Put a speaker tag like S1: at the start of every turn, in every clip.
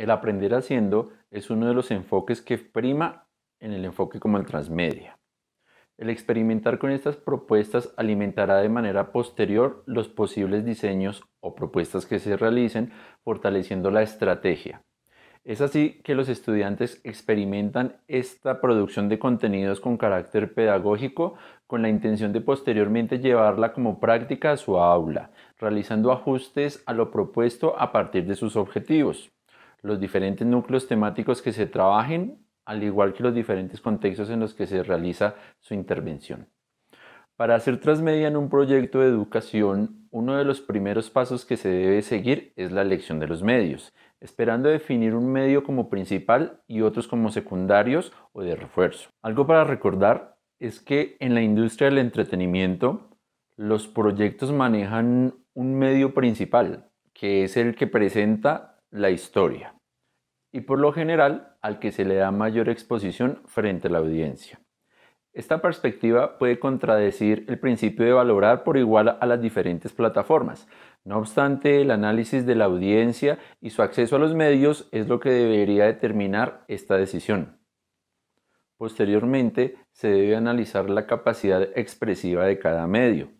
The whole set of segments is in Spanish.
S1: el aprender haciendo es uno de los enfoques que prima en el enfoque como el transmedia. El experimentar con estas propuestas alimentará de manera posterior los posibles diseños o propuestas que se realicen, fortaleciendo la estrategia. Es así que los estudiantes experimentan esta producción de contenidos con carácter pedagógico con la intención de posteriormente llevarla como práctica a su aula, realizando ajustes a lo propuesto a partir de sus objetivos los diferentes núcleos temáticos que se trabajen, al igual que los diferentes contextos en los que se realiza su intervención. Para hacer transmedia en un proyecto de educación, uno de los primeros pasos que se debe seguir es la elección de los medios, esperando definir un medio como principal y otros como secundarios o de refuerzo. Algo para recordar es que en la industria del entretenimiento, los proyectos manejan un medio principal, que es el que presenta la historia y por lo general al que se le da mayor exposición frente a la audiencia. Esta perspectiva puede contradecir el principio de valorar por igual a las diferentes plataformas. No obstante, el análisis de la audiencia y su acceso a los medios es lo que debería determinar esta decisión. Posteriormente, se debe analizar la capacidad expresiva de cada medio,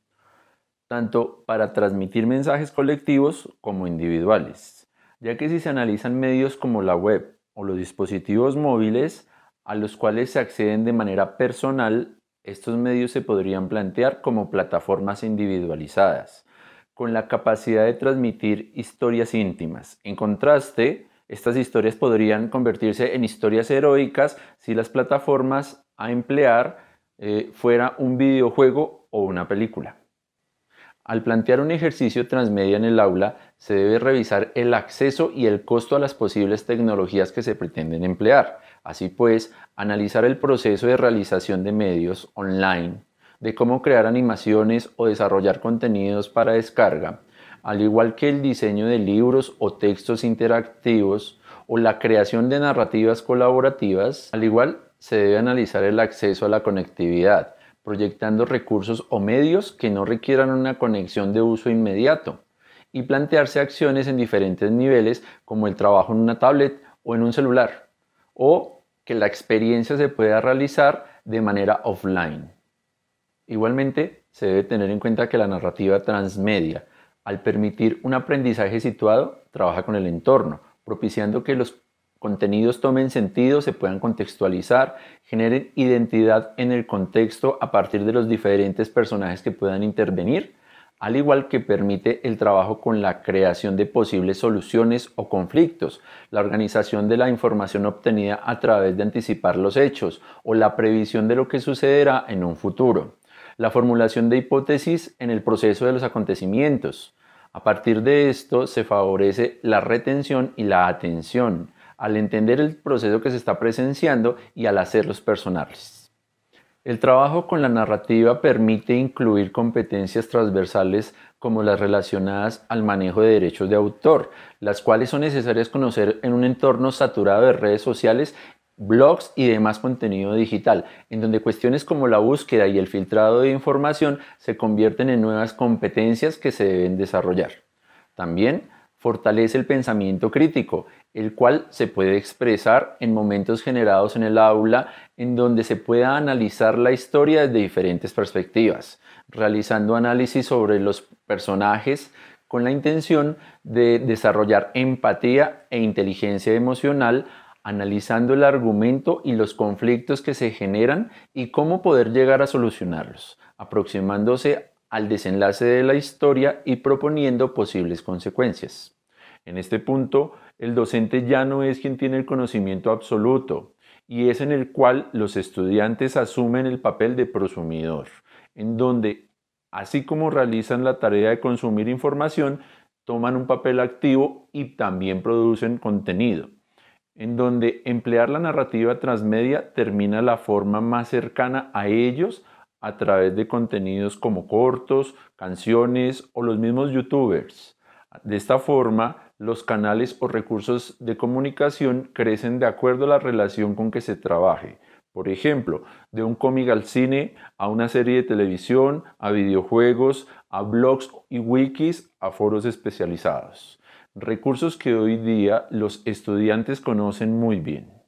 S1: tanto para transmitir mensajes colectivos como individuales ya que si se analizan medios como la web o los dispositivos móviles a los cuales se acceden de manera personal, estos medios se podrían plantear como plataformas individualizadas, con la capacidad de transmitir historias íntimas. En contraste, estas historias podrían convertirse en historias heroicas si las plataformas a emplear eh, fuera un videojuego o una película. Al plantear un ejercicio transmedia en el aula, se debe revisar el acceso y el costo a las posibles tecnologías que se pretenden emplear. Así pues, analizar el proceso de realización de medios online, de cómo crear animaciones o desarrollar contenidos para descarga, al igual que el diseño de libros o textos interactivos o la creación de narrativas colaborativas, al igual se debe analizar el acceso a la conectividad, proyectando recursos o medios que no requieran una conexión de uso inmediato y plantearse acciones en diferentes niveles como el trabajo en una tablet o en un celular o que la experiencia se pueda realizar de manera offline. Igualmente, se debe tener en cuenta que la narrativa transmedia, al permitir un aprendizaje situado, trabaja con el entorno, propiciando que los contenidos tomen sentido, se puedan contextualizar, generen identidad en el contexto a partir de los diferentes personajes que puedan intervenir, al igual que permite el trabajo con la creación de posibles soluciones o conflictos, la organización de la información obtenida a través de anticipar los hechos o la previsión de lo que sucederá en un futuro, la formulación de hipótesis en el proceso de los acontecimientos. A partir de esto se favorece la retención y la atención, al entender el proceso que se está presenciando y al hacerlos personales. El trabajo con la narrativa permite incluir competencias transversales como las relacionadas al manejo de derechos de autor, las cuales son necesarias conocer en un entorno saturado de redes sociales blogs y demás contenido digital, en donde cuestiones como la búsqueda y el filtrado de información se convierten en nuevas competencias que se deben desarrollar. También fortalece el pensamiento crítico el cual se puede expresar en momentos generados en el aula en donde se pueda analizar la historia desde diferentes perspectivas, realizando análisis sobre los personajes con la intención de desarrollar empatía e inteligencia emocional, analizando el argumento y los conflictos que se generan y cómo poder llegar a solucionarlos, aproximándose al desenlace de la historia y proponiendo posibles consecuencias. En este punto, el docente ya no es quien tiene el conocimiento absoluto y es en el cual los estudiantes asumen el papel de prosumidor, en donde, así como realizan la tarea de consumir información, toman un papel activo y también producen contenido, en donde emplear la narrativa transmedia termina la forma más cercana a ellos a través de contenidos como cortos, canciones o los mismos youtubers. De esta forma, los canales o recursos de comunicación crecen de acuerdo a la relación con que se trabaje. Por ejemplo, de un cómic al cine, a una serie de televisión, a videojuegos, a blogs y wikis, a foros especializados. Recursos que hoy día los estudiantes conocen muy bien.